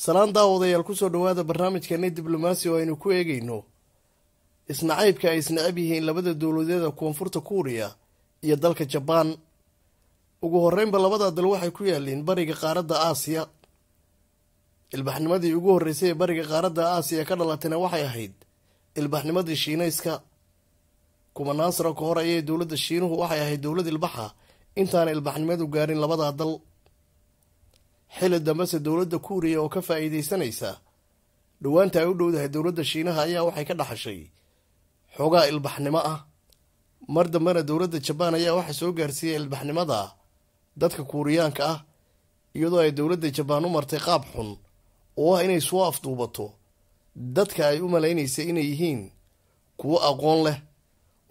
salaan daawadayaal kusoo dhowaada barnaamijkeena diblomaasi oo aynu ku eegayno isnacaybka ay isnacab yihiin labada dowladeeda koonfurta kuuriya iyo dalka jabaan ugu horreynba labada dal waxay ku yaalliin bariga qaaradda aasiya ilbaxnimadii ugu horreysay ee bariga qaaradda aasiya ka dhalatayna waxay ahayd ilbaxnimadii shiinayska kumanaan sano ka hor ayay dowladda shiinuhu waxay ahayd dowlad ilbaxa intaana ilbaxnimadu gaarin labada dal xili se dowladda kuuriya oo ka faa'iidaysanaysa dhowaanta ay u dhowdahay dowladda shiinaha ayaa waxay ka dhaxashay xoogaa ilbaxnimo ah mar dambena dowladda jabaan ayaa waxaa soo gaarsiiyey ilbaxnimada dadka kuuriyaanka ah iyadoo ay dowladda jabaan u martay qaab xun oo ah inay soo afduubato dadka ay u malaynaysay inay yihiin kuwo aqoon leh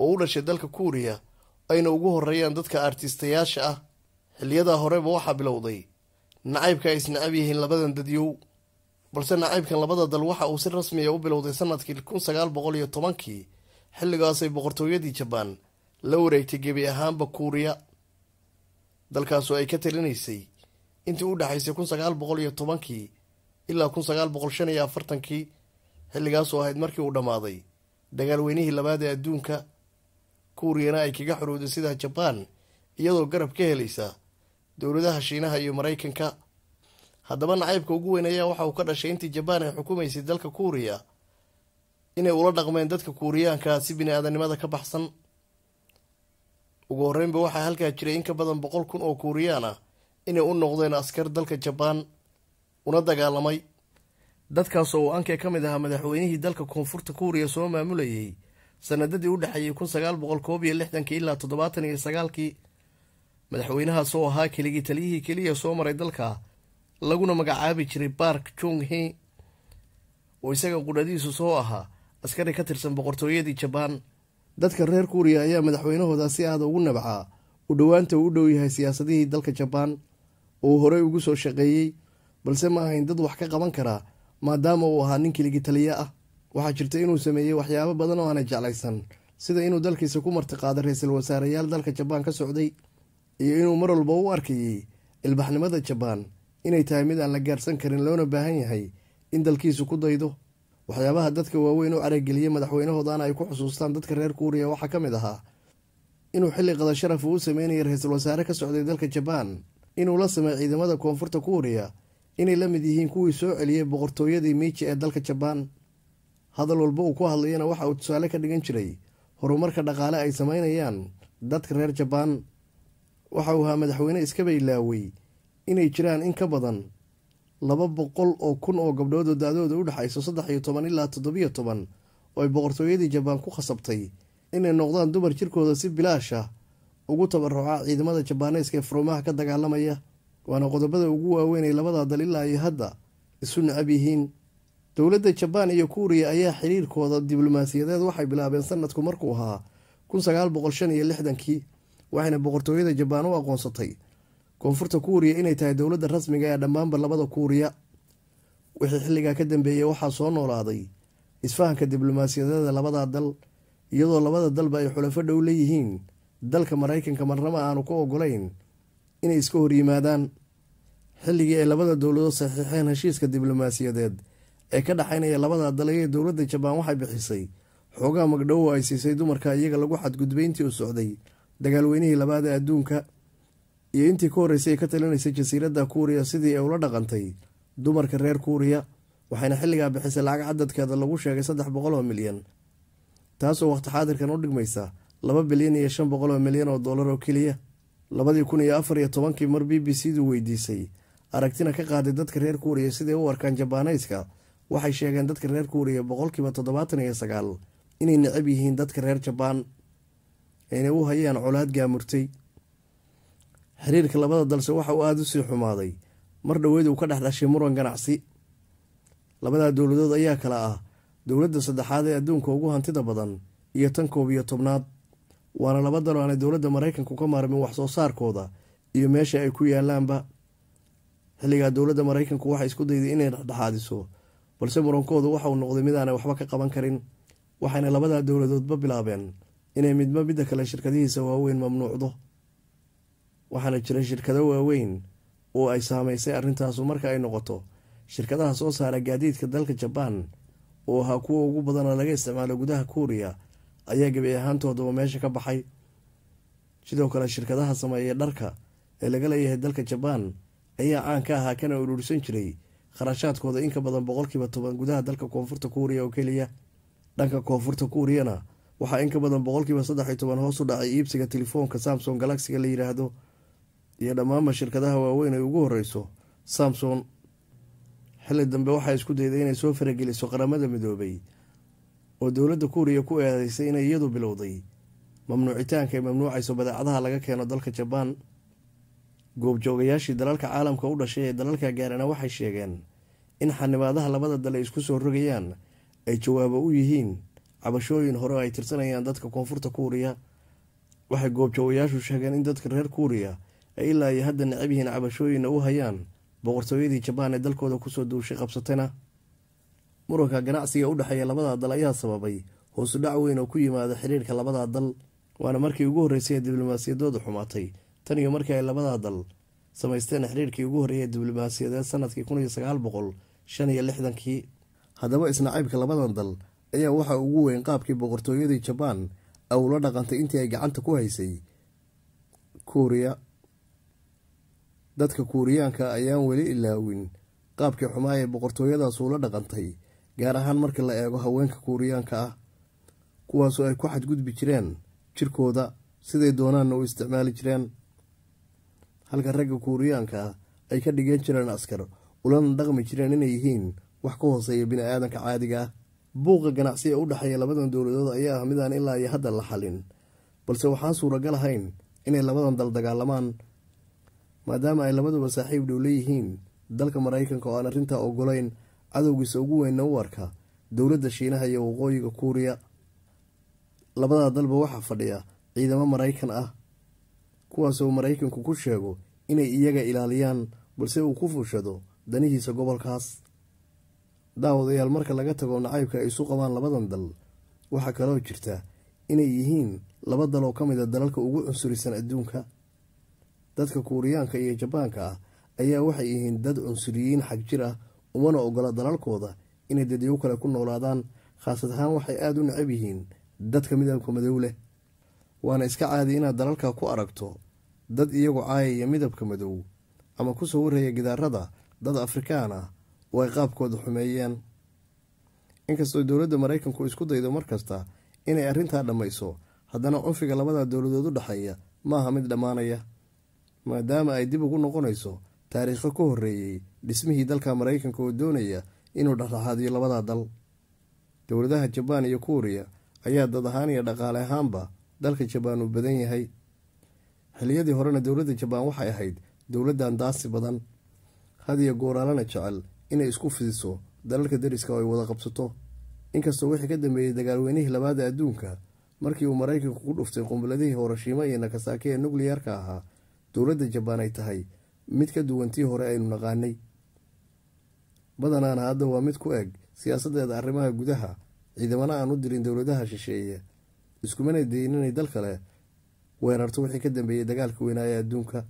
oo u dhashay dalka kuuriya ayna ugu horreeyaan dadka artistayaasha ah xilliyadaa horeba waxaa bilowday nacaybka ay isnacab yihiin labadan dadyow balse nacaybkan labada dal waxa uu si rasmiya ah u bilowday sanadkii kun sagaal boqol iyo tobankii xilligaasay boqortooyadii jabaan la wareegtay gebi ahaanba kuuriya dalkaasoo ay ka talinaysay intii u dhexaysay kun sagaal boqol iyo tobankii ilaa kun sagaal boqol shan iyo afartankii xilligaasoo ahayd markii uu dhammaaday dagaalweynihii labaad ee adduunka kuuriyana ay kaga xorowday sidaa jabaan iyadoo garab ka helaysa dowladaha shiinaha iyo maraykanka haddaba nacaybka ugu weyn ayaa waxa uu ka dhashay intii jabaan ay xukumaysay dalka kuuriya inay ula dhaqmeen dadka kuuriyaanka si bini aadanimada ka baxsan ugu horreynba waxaa halkaa jiray in ka badan boqol kun oo kuuriyaan ah inay u noqdeen askar dalka jabaan una dagaalamay dadkaas oo uu ankee ka mid ahaa madaxweynihii dalka koonfurta kuuriya soo maamulayay sanadadii u dhexeeyay kun sagaal boqol koob iyo lixdankii ilaa toddobaatan iyo sagaalkii madaxweynaha oo ahaa keligii taliyihii keliya soo maray dalka laguna magacaabi jiray bark junghi oo isaga qudhadiisu soo ahaa askari ka tirsan boqortooyadii jabaan dadka reer kuuriya ayaa madaxweynahooda si aada ugu nabcaa u dhowaanta uu u dhow yahay siyaasadihii dalka jabaan oo uu horey ugu soo shaqeeyey balse ma ahayn dad wax ka qaban karaa maadaama uu ahaa nin keligii taliye ah waxaa jirta inuu sameeyey waxyaabo badan oo aanay jeclaysan sida inuu dalkiisa ku martiqaaday ra-iisul wasaarayaal dalka jabaan ka socday iyo inuu mar walba u arkayay ilbaxnimada jabaan inay tahay mid aan la gaarsan karin loona baahan yahay in dalkiisu ku daydo waxyaabaha dadka waaweyn u carageliyey madaxweynahoodana ay ku xusuustaan dadka reer kuuriya waxaa ka mid ahaa inuu xilli qada sharaf uu sameynayay ra-iisul wasaare ka socday dalka jabaan inuu la samey ciidamada koonfurta kuuriya inay la mid yihiin kuwii soo celiyey boqortooyadii miiji ee dalka jabaan hadal walba uu ku hadlayana waxa uu tusaale ka dhigan jiray horumarka dhaqaale ay samaynayaan dadka reer jabaan waxa uu ahaa madaxweyne iskaba ilaawey inay jiraan in ka badan laba boqol oo kun oo gabdhood oo da-dooda u dhexayso saddex iyo toban ilaa toddobiyo toban oo ay boqortooyadii jabaan ku khasabtay inay noqdaan dumar jirkooda si bilaasha ah. ugu tabaruca ciidamada jabaaneeska ee furuumaha ka dagaalamaya waana qodobada ugu waaweynay labada dal ilaa ay hadda isu nacab yihiin dowladda jabaan iyo kuuriya ayaa xiriirkooda diblomaasiyadeed waxay bilaabeen sanadku markuu ahaa kun sagaal boqol shan iyo lixdankii waxayna boqortooyada jabaan u aqoonsatay koonfurta kuuriya inay tahay dowladda rasmiga ee dhammaanba labada kuuriya wixii xilligaa ka dambeeyey waxaa soo noolaaday isfahanka diblomaasiyadeeda labada dal iyadoo labada dalba ay xulafo dhow leeyihiin dalka maraykanka marnaba aanu ku ogolayn inay iska horyimaadaan xilligii ay labada dowladood saxiixeen heshiiska diblomaasiyadeed ee ka dhexaynaya labada dal ee dowladda jabaan waxay bixisay xoogaa magdhowo ay siisay dumarka iyaga lagu xadgudbay intii u socday dagaalweynihii labaad ee adduunka iyo intii ka horreysay ay ka talinaysay jasiiradda kuuriya sidii ay ula dhaqantay dumarka reer kuuriya waxayna xilligaa bixisay lacag cadadkeeda lagu sheegay saddex boqol oo milyan taasoo wakhti xaadirkan u dhigmaysa laba bilyan iyo shan boqol oo milyan oo dollar oo keliya labadii kun iyo afar iyo tobankii mar b b c du weydiisay aragtina ka qaaday dadka reer kuuriya siday u arkaan jabaaneyska waxay sheegeen dadka reer kuuriya boqolkiiba toddobaatan iyo sagaal inay necab yihiin dadka reer jabaan inay u hayaan colaad gaamurtay xiriirka labada dalse waxa uu aada usii xumaaday mar dhoweyd uu ka dhex dhashay muran ganacsi labadaa dowladood ayaa kale ah dowladda saddexaad ee adduunka ugu hantida badan iyo tan koob iyo tobnaad waana laba dal aanay dowladda maraykanku ka maarmin waxsoo saarkooda iyo meesha ay ku yaalaanba xilligaa dowladda maraykanku waxay isku dayday inay dhexdhexaadiso balse murankoodu waxa uu noqday mid aanay waxba ka qaban karin waxayna labadaa dowladoodba bilaabeen inay midba midda kale shirkadihiisa waaweyn mamnuucdo waxaana jira shirkado waaweyn oo ay saamaysay arrintaasu marka ay noqoto shirkadaha soo saara gaadiidka dalka jabaan oo ahaa kuwa ugu badana laga isticmaalo gudaha kuuriya ayaa gebi ahaantooduba meesha ka baxay sidoo kale shirkadaha sameeya dharka ee laga leeyahay dalka jabaan ayaa caan ka ahaa kana uruursan jiray kharashaadkooda in ka badan boqolkiiba toban gudaha dalka koonfurta kuuriya oo keliya dhanka koonfurta kuuriyana waxaa in ka badan boqolkiiba saddex iyo toban hoos u dhacay iibsiga telefoonka samson galaxiga la yiraahdo iyo dhammaanba shirkadaha waaweyn ay ugu horeyso samson xilli dambe waxaa isku dayday inay soo farageliso qaramada midoobay oo dowladda kuuriya ku eedeysay inay iyadu bilowday mamnuucitaanka ay mamnuucayso badeecadaha laga keeno dalka jabaan goobjoogayaashii dalalka caalamka u dhashay ee dalalka gaarana waxay sheegeen in xanibaadaha labada dal ay isku soo rogayaan ay jawaabo u yihiin cabashooyin hore ay tirsanayaan dadka koonfurta kuuriya waxay goobjoogayaashu sheegeen in dadka reer kuuriya ay ilaa iyo hadda necab yihiin cabashooyinna u hayaan boqortooyadii jabaan ee dalkooda kusoo duushay qabsatana muranka ganacsiga u dhexeeya labadaa dal ayaa sababay hoosu dhac weyn oo ku yimaada xiriirka labadaa dal waana markii ugu horreysay ee diblomaasiyadoodu xumaatay tan iyo markii ay labadaa dal samaysteen xiriirkii ugu horreeyay ee diblomaasiyadeed sanadkii kun iyo sagaal boqol shan iyo lixdankii haddaba isnacaybka labadan dal ayaa waxaa ugu weyn qaabkii boqortooyadii jabaan awla dhaqantay intii ay gacanta ku haysay kuuriya dadka kuuriyaanka ayaan weli ilaawin qaabkii xumaa ee boqortooyadaas ula dhaqantay gaar ahaan marka la eego haweenka kuuriyaanka ah kuwaasoo ay ku xadgudbi jireen jirkooda siday doonaanna u isticmaali jireen halka ragga kuuriyaanka ah ay ka dhigan jireen askar ulana dhaqmi jireen inay yihiin wax ka hooseeya bini aadanka caadiga ah buuqa ganacsi ee u dhexeeya labadan dowladood ayaa ah midaan ilaa iyo hadda la xalin balse waxaan suuragal ahayn inay labadan dal dagaalamaan maadaama ay labaduba saaxiib dhow leeyihiin dalka maraykanka oo aan arrintaa ogolayn cadowgiisa ugu weynna u arka dowladda shiinaha iyo waqooyiga kuuriya labadaa dalba waxaa fadhiya ciidamo maraykan ah kuwaasoo maraykanku ku sheego inay iyaga ilaaliyaan balse uu ku fushado danihiisa gobolkaas daawadayaal marka laga tago nacaybka ay isu qabaan labadan dal waxaa kaloo jirta inay yihiin laba dal oo ka mid a ah dalalka ugu cunsurisan adduunka dadka kuuriyaanka iyo jabaanka ah ayaa waxay yihiin dad cunsuriyiin xag jir ah umana ogola dalalkooda inay dadyago kale ku noolaadaan khaasad ahaan waxay aada u necab yihiin dadka midabka ah madow leh waana iska caadi inaad dalalka ku aragto dad iyagu caayaya midabka madow ama ku soo warreeya gidaarada dad afrikaan ah way qaabkooda xumeeyeen inkastoo dowladda maraykanku isku daydo mar kasta inay arrintaa dhammayso haddana cunfiga labada dowladood u dhexeeya maaha mid dhammaanaya maadaama ay dib ugu noqonayso taariikho ka horreeyey dhismihii dalka maraykanka oo doonaya inuu dhexdhexaadiyo labadaa dal dowladaha jabaan iyo kuuriya ayaa dad ahaan iyo dhaqaale ahaanba dalka jabaan uu badan yahay xiliyadii horena dowladda jabaan waxay ahayd dowladdan daasi badan hadiyo gooraalana jecel inay isku fidiso dalalka deriska oo ay wada qabsato inkastoo wixii ka dambeeyey dagaalweynihii labaada adduunka markii uu maraykanku ku dhuftay qumbuladihii horashiimo iyo nakasaake ee nukliyarka ahaa dowladda jabaan ay tahay mid ka duwan tii hore aynu naqaanay badanaana hadda waa mid ku eg siyaasadeeda arrimaha gudaha ciidamana aan u dirin dowladaha shisheeye iskumana dayin inay dal kale weerarto wixii ka dambeeyey dagaalka weynaa ee adduunka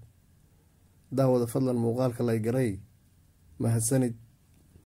daawada fadlan muuqaalka laygaray mahadsanid